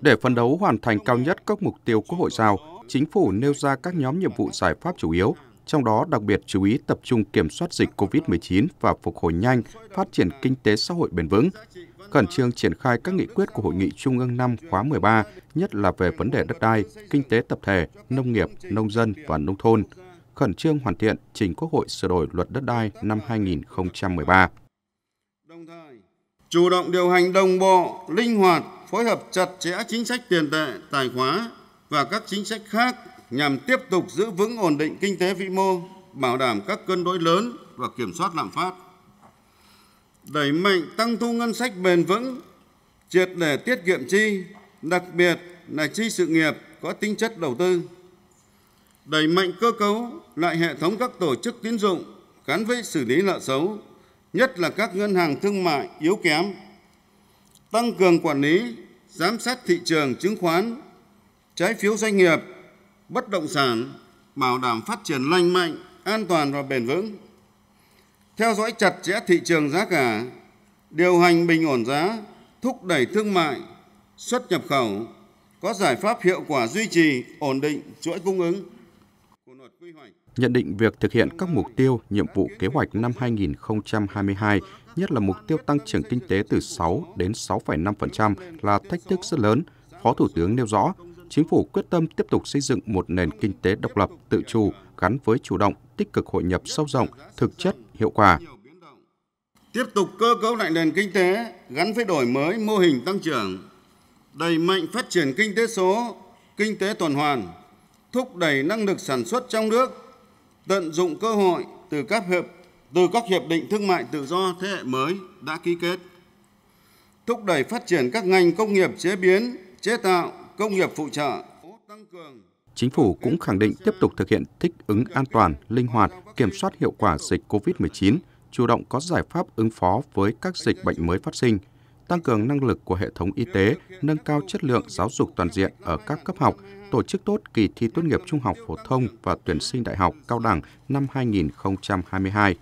Để phấn đấu hoàn thành cao nhất các mục tiêu Quốc hội giao, chính phủ nêu ra các nhóm nhiệm vụ giải pháp chủ yếu, trong đó đặc biệt chú ý tập trung kiểm soát dịch COVID-19 và phục hồi nhanh, phát triển kinh tế xã hội bền vững, khẩn trương triển khai các nghị quyết của Hội nghị Trung ương năm khóa 13, nhất là về vấn đề đất đai, kinh tế tập thể, nông nghiệp, nông dân và nông thôn, khẩn trương hoàn thiện trình Quốc hội sửa đổi luật đất đai năm 2013. Chủ động điều hành đồng bộ, linh hoạt, phối hợp chặt chẽ chính sách tiền tệ, tài khóa và các chính sách khác nhằm tiếp tục giữ vững ổn định kinh tế vĩ mô, bảo đảm các cân đối lớn và kiểm soát lạm phát. Đẩy mạnh tăng thu ngân sách bền vững, triệt để tiết kiệm chi, đặc biệt là chi sự nghiệp có tính chất đầu tư. Đẩy mạnh cơ cấu lại hệ thống các tổ chức tín dụng gắn với xử lý nợ xấu, nhất là các ngân hàng thương mại yếu kém tăng cường quản lý, giám sát thị trường chứng khoán, trái phiếu doanh nghiệp, bất động sản, bảo đảm phát triển lành mạnh, an toàn và bền vững. Theo dõi chặt chẽ thị trường giá cả, điều hành bình ổn giá, thúc đẩy thương mại, xuất nhập khẩu, có giải pháp hiệu quả duy trì ổn định chuỗi cung ứng. Nhận định việc thực hiện các mục tiêu, nhiệm vụ kế hoạch năm 2022 nhất là mục tiêu tăng trưởng kinh tế từ 6 đến 6,5% là thách thức rất lớn, Phó Thủ tướng nêu rõ, chính phủ quyết tâm tiếp tục xây dựng một nền kinh tế độc lập, tự chủ gắn với chủ động, tích cực hội nhập sâu rộng, thực chất, hiệu quả. Tiếp tục cơ cấu lại nền kinh tế gắn với đổi mới mô hình tăng trưởng, đẩy mạnh phát triển kinh tế số, kinh tế tuần hoàn, thúc đẩy năng lực sản xuất trong nước, tận dụng cơ hội từ các hợp từ các hiệp định thương mại tự do thế hệ mới đã ký kết, thúc đẩy phát triển các ngành công nghiệp chế biến, chế tạo, công nghiệp phụ trợ. Chính phủ cũng khẳng định tiếp tục thực hiện thích ứng an toàn, linh hoạt, kiểm soát hiệu quả dịch COVID-19, chủ động có giải pháp ứng phó với các dịch bệnh mới phát sinh, tăng cường năng lực của hệ thống y tế, nâng cao chất lượng giáo dục toàn diện ở các cấp học, tổ chức tốt kỳ thi tốt nghiệp trung học phổ thông và tuyển sinh đại học cao đẳng năm 2022.